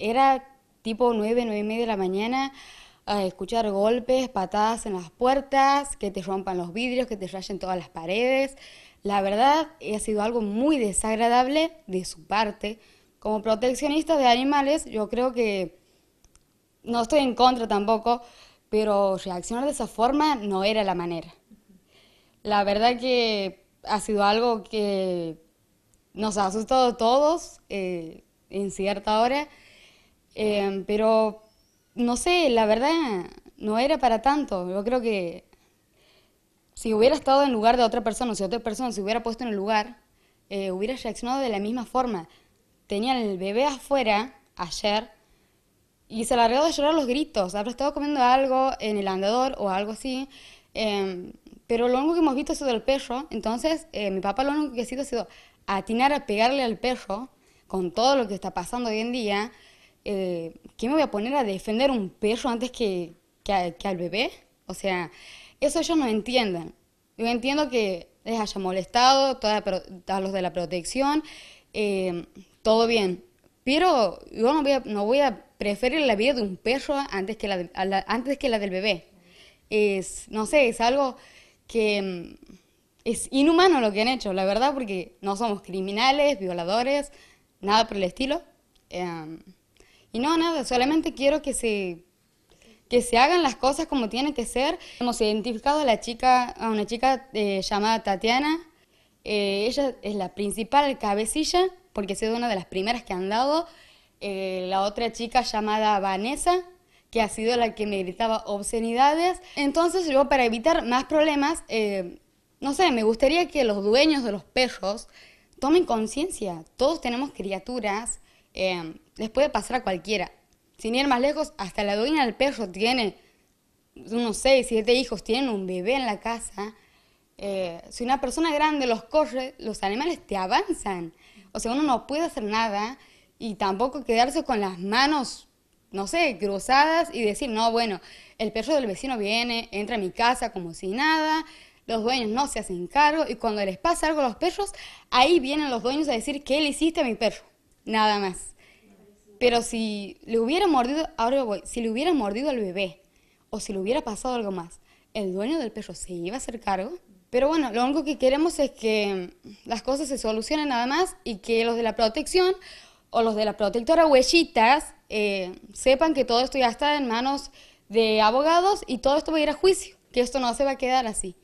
era tipo 9, nueve y media de la mañana, a escuchar golpes, patadas en las puertas, que te rompan los vidrios, que te rayen todas las paredes. La verdad, ha sido algo muy desagradable de su parte. Como proteccionista de animales, yo creo que no estoy en contra tampoco, pero reaccionar de esa forma no era la manera. La verdad que ha sido algo que nos ha asustado a todos eh, en cierta hora. Em, pero, no sé, la verdad, no era para tanto. Yo creo que si hubiera estado en lugar de otra persona, o si otra persona se hubiera puesto en el lugar, eh, hubiera reaccionado de la misma forma. Tenía el bebé afuera ayer y se largaba de llorar los gritos. Habrá estado comiendo algo en el andador o algo así. Em, pero lo único que hemos visto ha sido el perro. Entonces, eh, mi papá lo único que ha sido ha sido atinar a pegarle al perro con todo lo que está pasando hoy en día eh, ¿qué me voy a poner a defender un perro antes que, que, al bebé? O sea, eso ellos no entienden. Yo entiendo que les haya molestado toda, a los de la protección, eh, todo bien. Pero yo no voy, a, preferir la vida de un perro antes que la, antes que la del bebé. Es, no sé, es algo que mm, es inhumano lo que han hecho, la verdad, porque no somos criminales, violadores, nada por el estilo. Eh, y no, nada, solamente quiero que se, que se hagan las cosas como tienen que ser. Hemos identificado a, la chica, a una chica eh, llamada Tatiana. Eh, ella es la principal cabecilla, porque sido una de las primeras que han dado. Eh, la otra chica llamada Vanessa, que ha sido la que me gritaba obscenidades. Entonces yo para evitar más problemas, no sé, me gustaría que los dueños de los perros tomen conciencia. Todos tenemos criaturas les puede pasar a cualquiera. Sin ir más lejos, hasta la dueña del perro tiene unos 6, 7 hijos, tienen un bebé en la casa. Eh, si una persona grande los corre, los animales te avanzan. O sea, uno no puede hacer nada y tampoco quedarse con las manos, no sé, cruzadas y decir, no, bueno, el perro del vecino viene, entra a mi casa como si nada, los dueños no se hacen cargo y cuando les pasa algo a los perros, ahí vienen los dueños a decir, ¿qué le hiciste a mi perro? Nada más. Pero si le hubiera mordido, ahora voy, si le hubiera mordido al bebé o si le hubiera pasado algo más, el dueño del perro se iba a hacer cargo. Pero bueno, lo único que queremos es que mm, las cosas se solucionen nada más y que los de la protección o los de la protectora huellitas eh, sepan que todo esto ya está en manos de abogados y todo esto va a ir a juicio, que esto no se va a quedar así.